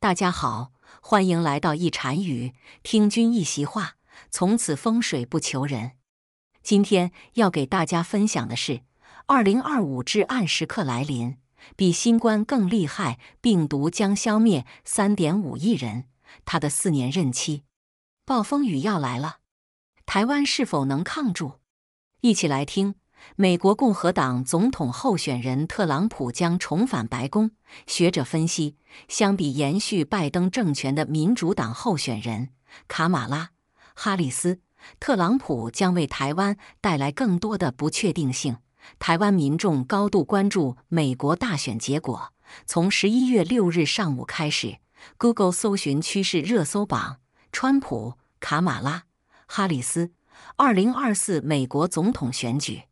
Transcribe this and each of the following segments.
大家好，欢迎来到一禅语，听君一席话，从此风水不求人。今天要给大家分享的是，二零二五至暗时刻来临，比新冠更厉害病毒将消灭三点五亿人，他的四年任期，暴风雨要来了，台湾是否能抗住？一起来听。美国共和党总统候选人特朗普将重返白宫。学者分析，相比延续拜登政权的民主党候选人卡马拉·哈里斯，特朗普将为台湾带来更多的不确定性。台湾民众高度关注美国大选结果。从十一月六日上午开始，Google 搜寻趋势热搜榜：川普、卡马拉、哈里斯、二零二四美国总统选举。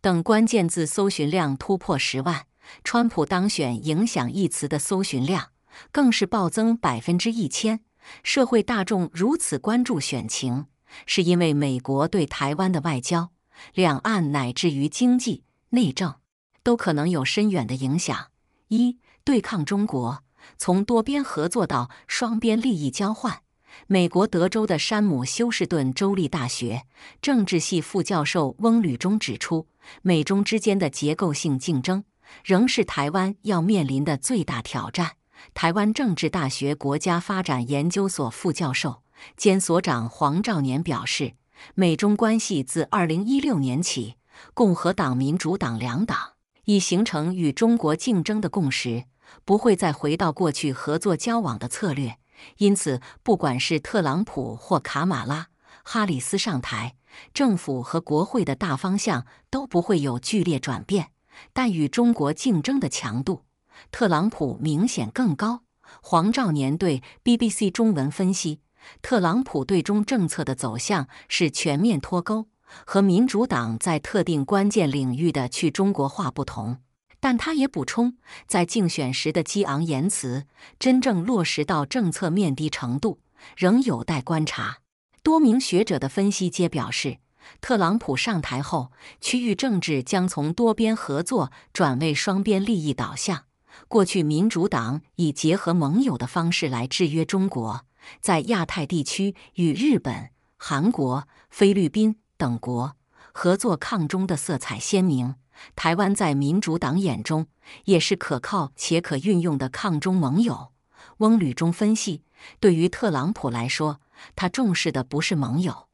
等关键字搜寻量突破十万，川普当选影响一词的搜寻量更是暴增百分之一千。社会大众如此关注选情，是因为美国对台湾的外交、两岸乃至于经济、内政都可能有深远的影响。一对抗中国，从多边合作到双边利益交换。美国德州的山姆休斯顿州立大学政治系副教授翁吕中指出，美中之间的结构性竞争仍是台湾要面临的最大挑战。台湾政治大学国家发展研究所副教授兼所长黄兆年表示，美中关系自二零一六年起，共和党、民主党两党已形成与中国竞争的共识，不会再回到过去合作交往的策略。因此，不管是特朗普或卡马拉·哈里斯上台，政府和国会的大方向都不会有剧烈转变。但与中国竞争的强度，特朗普明显更高。黄兆年对 BBC 中文分析：特朗普对中政策的走向是全面脱钩，和民主党在特定关键领域的去中国化不同。但他也补充，在竞选时的激昂言辞，真正落实到政策面的程度，仍有待观察。多名学者的分析皆表示，特朗普上台后，区域政治将从多边合作转为双边利益导向。过去民主党以结合盟友的方式来制约中国，在亚太地区与日本、韩国、菲律宾等国合作抗中，的色彩鲜明。台湾在民主党眼中也是可靠且可运用的抗中盟友。翁旅中分析，对于特朗普来说，他重视的不是盟友，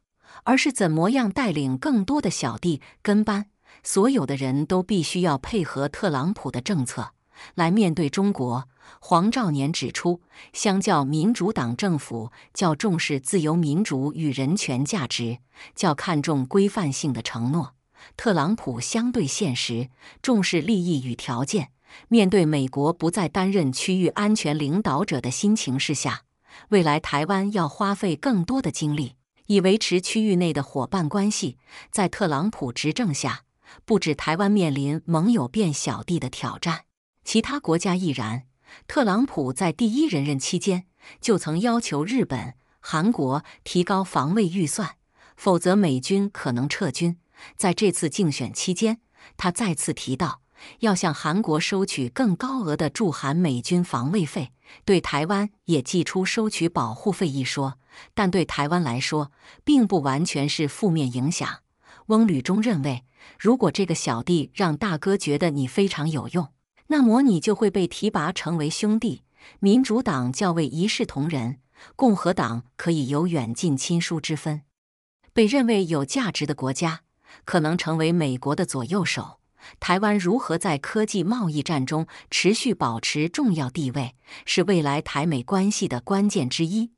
而是怎么样带领更多的小弟跟班，所有的人都必须要配合特朗普的政策来面对中国。黄兆年指出，相较民主党政府较重视自由民主与人权价值，较看重规范性的承诺。特朗普相对现实，重视利益与条件。面对美国不再担任区域安全领导者的新形势下，未来台湾要花费更多的精力以维持区域内的伙伴关系。在特朗普执政下，不止台湾面临盟友变小弟的挑战，其他国家亦然。特朗普在第一任任期间就曾要求日本、韩国提高防卫预算，否则美军可能撤军。在这次竞选期间，他再次提到要向韩国收取更高额的驻韩美军防卫费，对台湾也寄出收取保护费一说。但对台湾来说，并不完全是负面影响。翁旅中认为，如果这个小弟让大哥觉得你非常有用，那么你就会被提拔成为兄弟。民主党较为一视同仁，共和党可以有远近亲疏之分。被认为有价值的国家。可能成为美国的左右手。台湾如何在科技贸易战中持续保持重要地位，是未来台美关系的关键之一。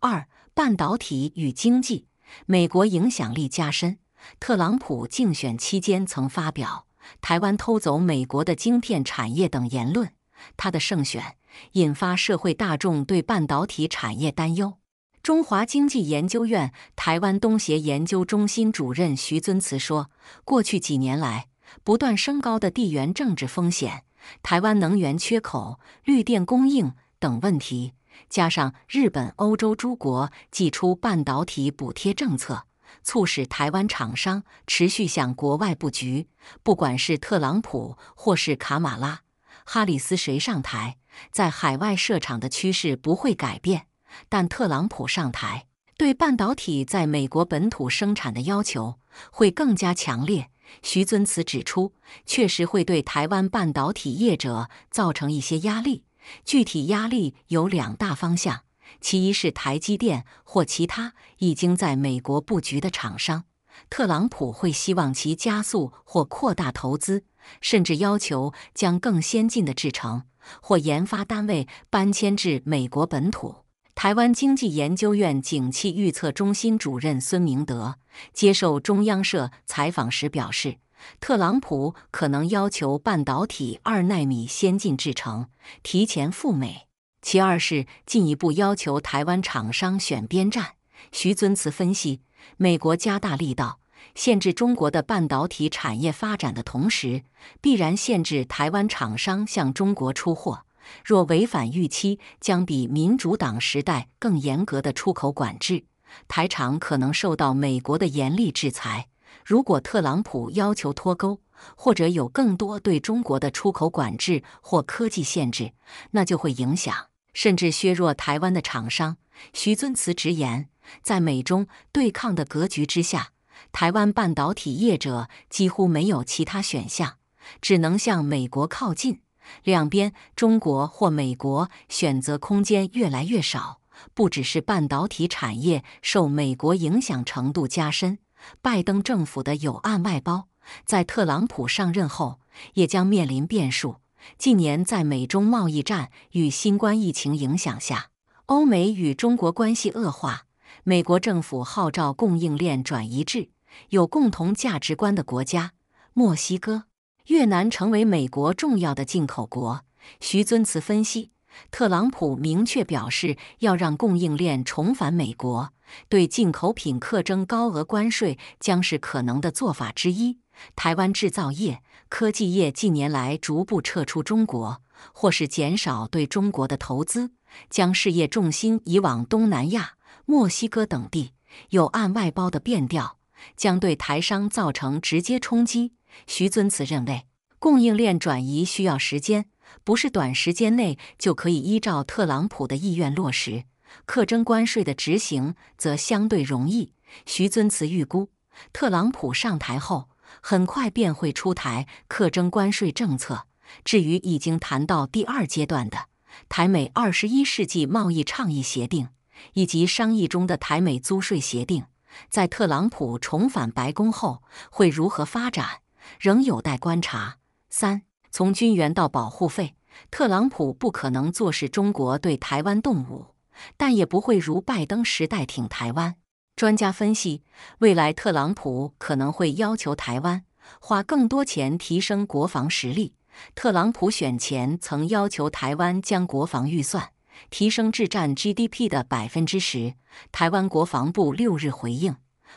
二、半导体与经济，美国影响力加深。特朗普竞选期间曾发表“台湾偷走美国的晶片产业”等言论，他的胜选引发社会大众对半导体产业担忧。中华经济研究院台湾东协研究中心主任徐尊慈说：“过去几年来，不断升高的地缘政治风险、台湾能源缺口、绿电供应等问题，加上日本、欧洲诸国祭出半导体补贴政策，促使台湾厂商持续向国外布局。不管是特朗普或是卡马拉、哈里斯谁上台，在海外设厂的趋势不会改变。”但特朗普上台，对半导体在美国本土生产的要求会更加强烈。徐尊慈指出，确实会对台湾半导体业者造成一些压力。具体压力有两大方向：其一是台积电或其他已经在美国布局的厂商，特朗普会希望其加速或扩大投资，甚至要求将更先进的制程或研发单位搬迁至美国本土。台湾经济研究院景气预测中心主任孙明德接受中央社采访时表示，特朗普可能要求半导体二纳米先进制程提前赴美。其二是进一步要求台湾厂商选边站。徐尊慈分析，美国加大力道限制中国的半导体产业发展的同时，必然限制台湾厂商向中国出货。若违反预期，将比民主党时代更严格的出口管制，台厂可能受到美国的严厉制裁。如果特朗普要求脱钩，或者有更多对中国的出口管制或科技限制，那就会影响甚至削弱台湾的厂商。徐尊慈直言，在美中对抗的格局之下，台湾半导体业者几乎没有其他选项，只能向美国靠近。两边，中国或美国选择空间越来越少。不只是半导体产业受美国影响程度加深，拜登政府的有案外包在特朗普上任后也将面临变数。近年在美中贸易战与新冠疫情影响下，欧美与中国关系恶化，美国政府号召供应链转移至有共同价值观的国家——墨西哥。越南成为美国重要的进口国，徐尊慈分析，特朗普明确表示要让供应链重返美国，对进口品课征高额关税将是可能的做法之一。台湾制造业、科技业近年来逐步撤出中国，或是减少对中国的投资，将事业重心移往东南亚、墨西哥等地，有按外包的变调，将对台商造成直接冲击。徐尊慈认为，供应链转移需要时间，不是短时间内就可以依照特朗普的意愿落实。课征关税的执行则相对容易。徐尊慈预估，特朗普上台后很快便会出台课征关税政策。至于已经谈到第二阶段的台美二十一世纪贸易倡议协定以及商议中的台美租税协定，在特朗普重返白宫后会如何发展？仍有待观察。三，从军援到保护费，特朗普不可能坐视中国对台湾动武，但也不会如拜登时代挺台湾。专家分析，未来特朗普可能会要求台湾花更多钱提升国防实力。特朗普选前曾要求台湾将国防预算提升至占 GDP 的百分之十。台湾国防部六日回应。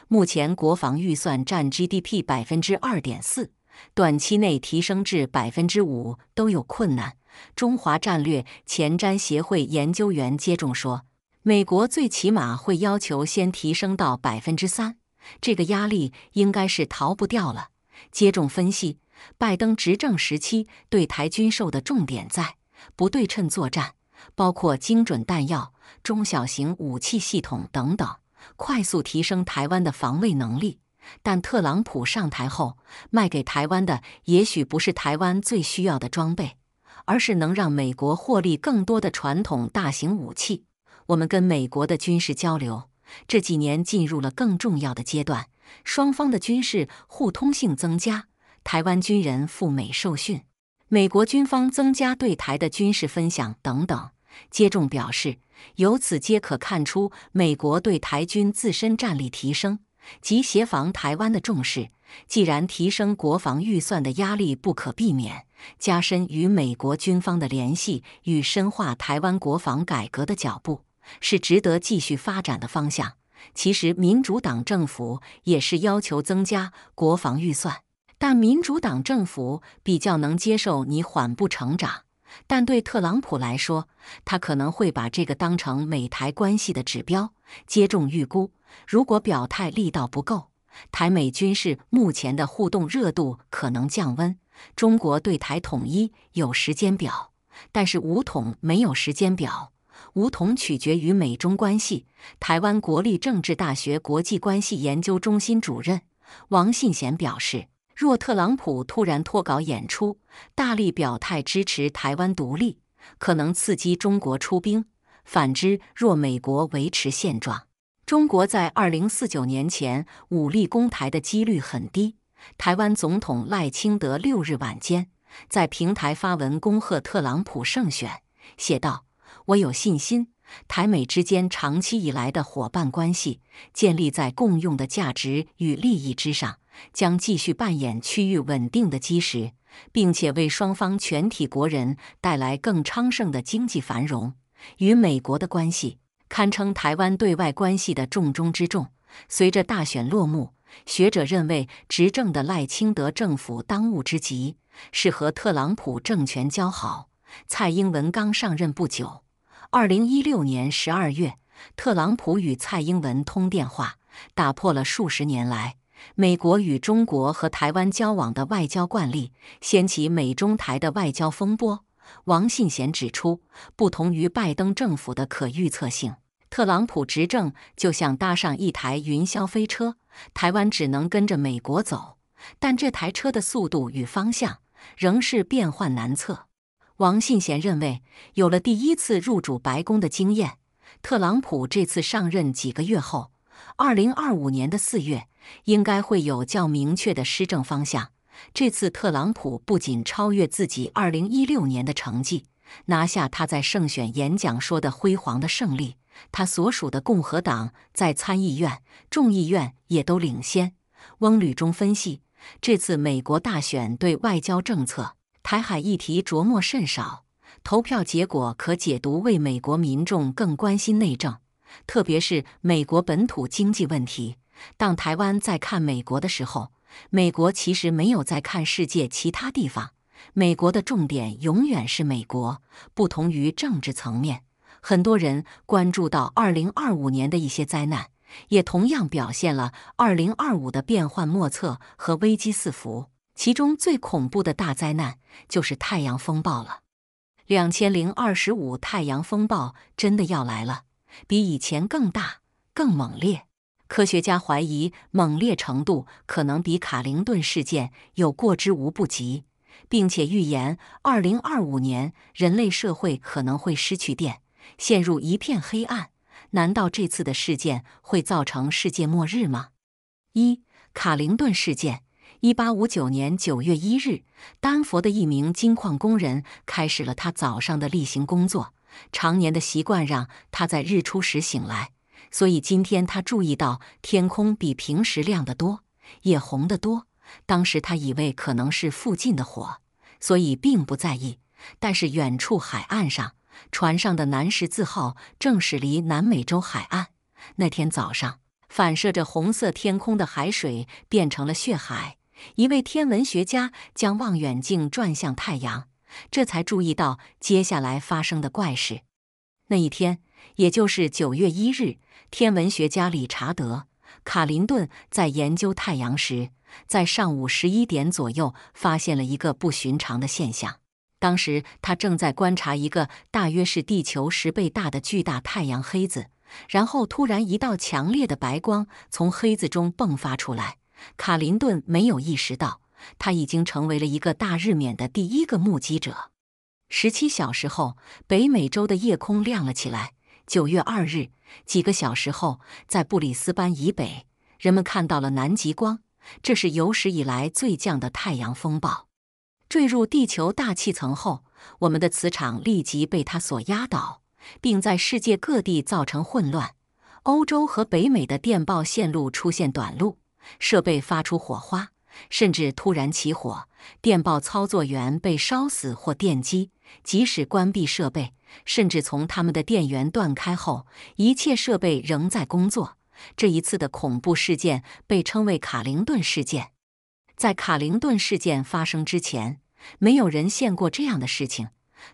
目前国防预算占 GDP 百分之二点四，短期内提升至百分之五都有困难。中华战略前瞻协会研究员接种说，美国最起码会要求先提升到百分之三，这个压力应该是逃不掉了。接种分析，拜登执政时期对台军售的重点在不对称作战，包括精准弹药、中小型武器系统等等。快速提升台湾的防卫能力，但特朗普上台后，卖给台湾的也许不是台湾最需要的装备，而是能让美国获利更多的传统大型武器。我们跟美国的军事交流这几年进入了更重要的阶段，双方的军事互通性增加，台湾军人赴美受训，美国军方增加对台的军事分享等等，接种表示。由此皆可看出，美国对台军自身战力提升及协防台湾的重视。既然提升国防预算的压力不可避免，加深与美国军方的联系与深化台湾国防改革的脚步，是值得继续发展的方向。其实，民主党政府也是要求增加国防预算，但民主党政府比较能接受你缓步成长。但对特朗普来说，他可能会把这个当成美台关系的指标。接种预估，如果表态力道不够，台美军事目前的互动热度可能降温。中国对台统一有时间表，但是武统没有时间表，武统取决于美中关系。台湾国立政治大学国际关系研究中心主任王信贤表示。若特朗普突然脱稿演出，大力表态支持台湾独立，可能刺激中国出兵；反之，若美国维持现状，中国在二零四九年前武力攻台的几率很低。台湾总统赖清德六日晚间在平台发文恭贺特朗普胜选，写道：“我有信心，台美之间长期以来的伙伴关系建立在共用的价值与利益之上。”将继续扮演区域稳定的基石，并且为双方全体国人带来更昌盛的经济繁荣。与美国的关系堪称台湾对外关系的重中之重。随着大选落幕，学者认为，执政的赖清德政府当务之急是和特朗普政权交好。蔡英文刚上任不久，二零一六年十二月，特朗普与蔡英文通电话，打破了数十年来。美国与中国和台湾交往的外交惯例，掀起美中台的外交风波。王信贤指出，不同于拜登政府的可预测性，特朗普执政就像搭上一台云霄飞车，台湾只能跟着美国走，但这台车的速度与方向仍是变幻难测。王信贤认为，有了第一次入主白宫的经验，特朗普这次上任几个月后。二零二五年的四月应该会有较明确的施政方向。这次特朗普不仅超越自己二零一六年的成绩，拿下他在胜选演讲说的辉煌的胜利，他所属的共和党在参议院、众议院也都领先。翁吕中分析，这次美国大选对外交政策、台海议题着墨甚少，投票结果可解读为美国民众更关心内政。特别是美国本土经济问题。当台湾在看美国的时候，美国其实没有在看世界其他地方。美国的重点永远是美国。不同于政治层面，很多人关注到二零二五年的一些灾难，也同样表现了二零二五的变幻莫测和危机四伏。其中最恐怖的大灾难就是太阳风暴了。两千零二十五，太阳风暴真的要来了。比以前更大、更猛烈。科学家怀疑，猛烈程度可能比卡灵顿事件有过之无不及，并且预言，二零二五年人类社会可能会失去电，陷入一片黑暗。难道这次的事件会造成世界末日吗？一、卡灵顿事件，一八五九年九月一日，丹佛的一名金矿工人开始了他早上的例行工作。常年的习惯让他在日出时醒来，所以今天他注意到天空比平时亮得多，也红得多。当时他以为可能是附近的火，所以并不在意。但是远处海岸上，船上的“南十字号”正驶离南美洲海岸。那天早上，反射着红色天空的海水变成了血海。一位天文学家将望远镜转向太阳。这才注意到接下来发生的怪事。那一天，也就是九月一日，天文学家理查德·卡林顿在研究太阳时，在上午十一点左右发现了一个不寻常的现象。当时他正在观察一个大约是地球十倍大的巨大太阳黑子，然后突然一道强烈的白光从黑子中迸发出来。卡林顿没有意识到。他已经成为了一个大日冕的第一个目击者。十七小时后，北美洲的夜空亮了起来。九月二日，几个小时后，在布里斯班以北，人们看到了南极光。这是有史以来最强的太阳风暴。坠入地球大气层后，我们的磁场立即被它所压倒，并在世界各地造成混乱。欧洲和北美的电报线路出现短路，设备发出火花。甚至突然起火，电报操作员被烧死或电击。即使关闭设备，甚至从他们的电源断开后，一切设备仍在工作。这一次的恐怖事件被称为卡灵顿事件。在卡灵顿事件发生之前，没有人见过这样的事情。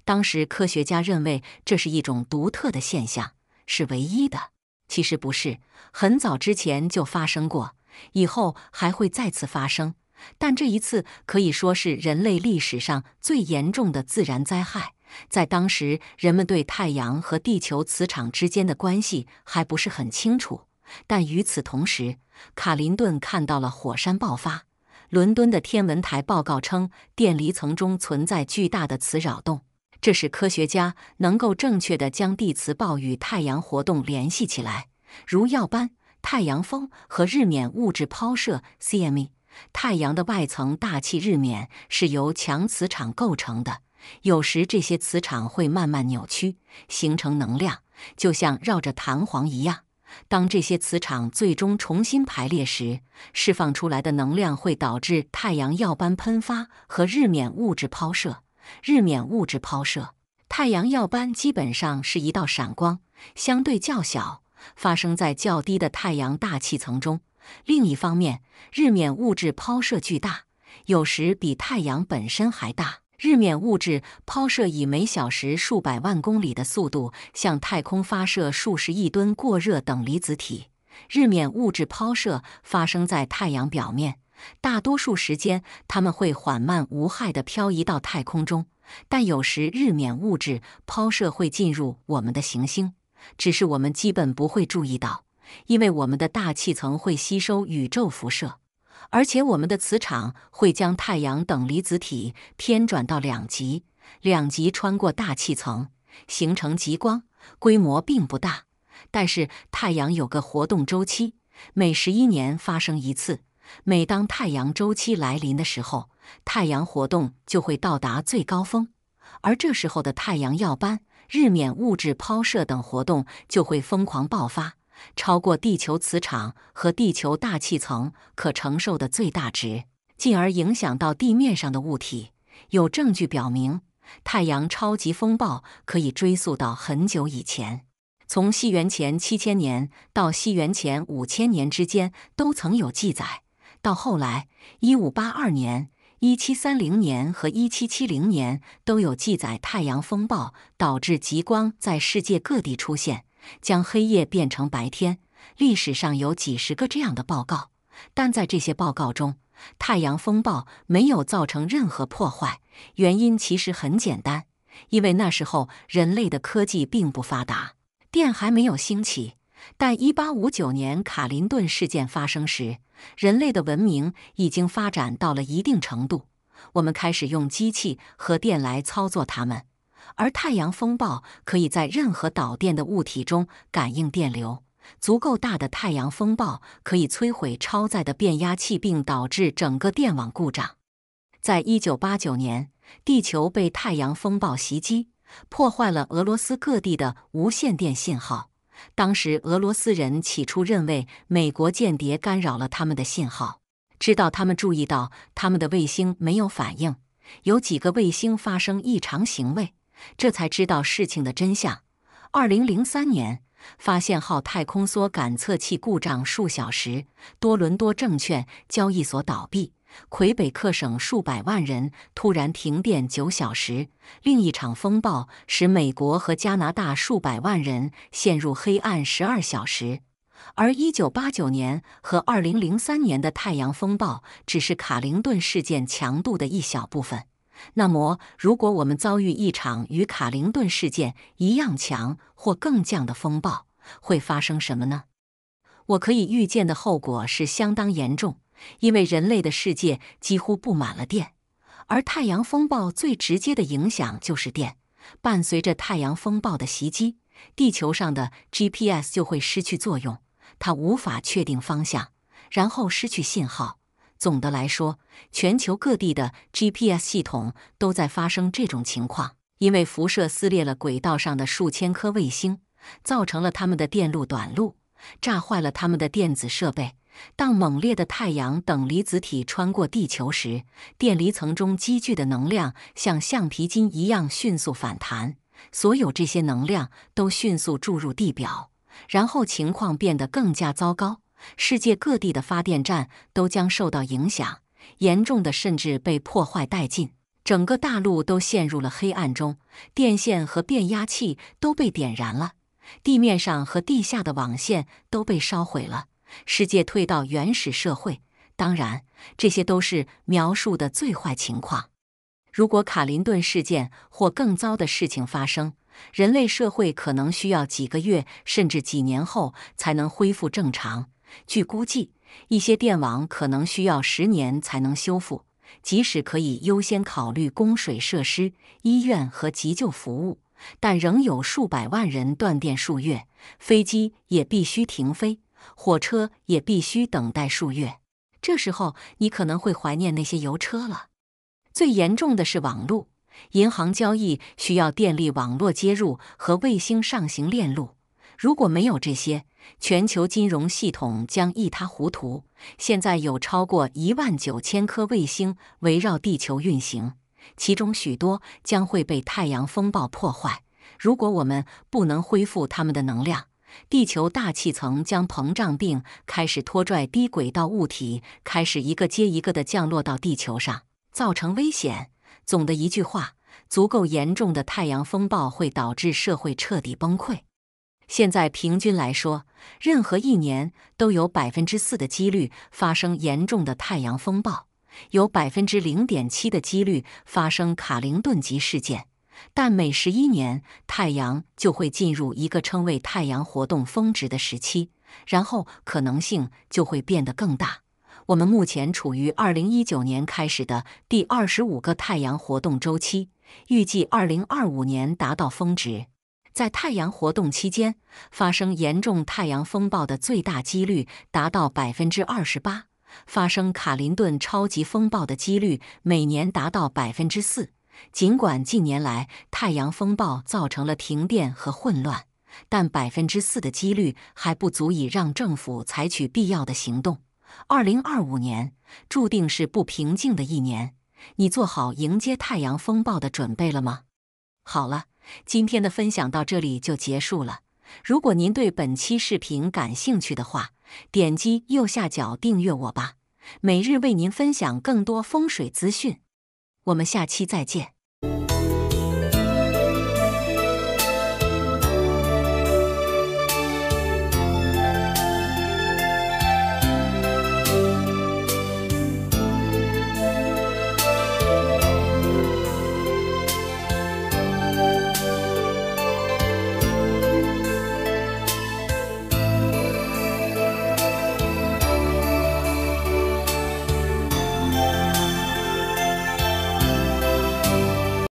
当时科学家认为这是一种独特的现象，是唯一的。其实不是，很早之前就发生过。以后还会再次发生，但这一次可以说是人类历史上最严重的自然灾害。在当时，人们对太阳和地球磁场之间的关系还不是很清楚，但与此同时，卡林顿看到了火山爆发。伦敦的天文台报告称，电离层中存在巨大的磁扰动，这使科学家能够正确的将地磁暴与太阳活动联系起来，如耀斑。太阳风和日冕物质抛射 （CME）。太阳的外层大气日冕是由强磁场构成的，有时这些磁场会慢慢扭曲，形成能量，就像绕着弹簧一样。当这些磁场最终重新排列时，释放出来的能量会导致太阳耀斑喷发和日冕物质抛射。日冕物质抛射，太阳耀斑基本上是一道闪光，相对较小。发生在较低的太阳大气层中。另一方面，日冕物质抛射巨大，有时比太阳本身还大。日冕物质抛射以每小时数百万公里的速度向太空发射数十亿吨过热等离子体。日冕物质抛射发生在太阳表面，大多数时间它们会缓慢无害地漂移到太空中，但有时日冕物质抛射会进入我们的行星。只是我们基本不会注意到，因为我们的大气层会吸收宇宙辐射，而且我们的磁场会将太阳等离子体偏转到两极，两极穿过大气层形成极光，规模并不大。但是太阳有个活动周期，每十一年发生一次。每当太阳周期来临的时候，太阳活动就会到达最高峰，而这时候的太阳耀斑。日冕物质抛射等活动就会疯狂爆发，超过地球磁场和地球大气层可承受的最大值，进而影响到地面上的物体。有证据表明，太阳超级风暴可以追溯到很久以前，从西元前七千年到西元前五千年之间都曾有记载。到后来，一五八二年。一七三零年和一七七零年都有记载，太阳风暴导致极光在世界各地出现，将黑夜变成白天。历史上有几十个这样的报告，但在这些报告中，太阳风暴没有造成任何破坏。原因其实很简单，因为那时候人类的科技并不发达，电还没有兴起。但一八五九年卡林顿事件发生时，人类的文明已经发展到了一定程度，我们开始用机器和电来操作它们。而太阳风暴可以在任何导电的物体中感应电流，足够大的太阳风暴可以摧毁超载的变压器，并导致整个电网故障。在一九八九年，地球被太阳风暴袭击，破坏了俄罗斯各地的无线电信号。当时，俄罗斯人起初认为美国间谍干扰了他们的信号，直到他们注意到他们的卫星没有反应，有几个卫星发生异常行为，这才知道事情的真相。二零零三年，发现号太空梭感测器故障数小时，多伦多证券交易所倒闭。魁北克省数百万人突然停电九小时，另一场风暴使美国和加拿大数百万人陷入黑暗十二小时。而1989年和2003年的太阳风暴只是卡林顿事件强度的一小部分。那么，如果我们遭遇一场与卡林顿事件一样强或更强的风暴，会发生什么呢？我可以预见的后果是相当严重。因为人类的世界几乎布满了电，而太阳风暴最直接的影响就是电。伴随着太阳风暴的袭击，地球上的 GPS 就会失去作用，它无法确定方向，然后失去信号。总的来说，全球各地的 GPS 系统都在发生这种情况，因为辐射撕裂了轨道上的数千颗卫星，造成了它们的电路短路，炸坏了它们的电子设备。当猛烈的太阳等离子体穿过地球时，电离层中积聚的能量像橡皮筋一样迅速反弹，所有这些能量都迅速注入地表，然后情况变得更加糟糕。世界各地的发电站都将受到影响，严重的甚至被破坏殆尽。整个大陆都陷入了黑暗中，电线和变压器都被点燃了，地面上和地下的网线都被烧毁了。世界退到原始社会，当然这些都是描述的最坏情况。如果卡林顿事件或更糟的事情发生，人类社会可能需要几个月甚至几年后才能恢复正常。据估计，一些电网可能需要十年才能修复。即使可以优先考虑供水设施、医院和急救服务，但仍有数百万人断电数月，飞机也必须停飞。火车也必须等待数月。这时候，你可能会怀念那些油车了。最严重的是网路，银行交易需要电力网络接入和卫星上行链路。如果没有这些，全球金融系统将一塌糊涂。现在有超过一万九千颗卫星围绕地球运行，其中许多将会被太阳风暴破坏。如果我们不能恢复它们的能量，地球大气层将膨胀并开始拖拽低轨道物体，开始一个接一个的降落到地球上，造成危险。总的一句话，足够严重的太阳风暴会导致社会彻底崩溃。现在平均来说，任何一年都有百分之四的几率发生严重的太阳风暴，有百分之零点七的几率发生卡林顿级事件。但每十一年，太阳就会进入一个称为太阳活动峰值的时期，然后可能性就会变得更大。我们目前处于2019年开始的第25个太阳活动周期，预计2025年达到峰值。在太阳活动期间，发生严重太阳风暴的最大几率达到28%，发生卡林顿超级风暴的几率每年达到4%。尽管近年来太阳风暴造成了停电和混乱，但百分之四的几率还不足以让政府采取必要的行动。二零二五年注定是不平静的一年，你做好迎接太阳风暴的准备了吗？好了，今天的分享到这里就结束了。如果您对本期视频感兴趣的话，点击右下角订阅我吧，每日为您分享更多风水资讯。我们下期再见。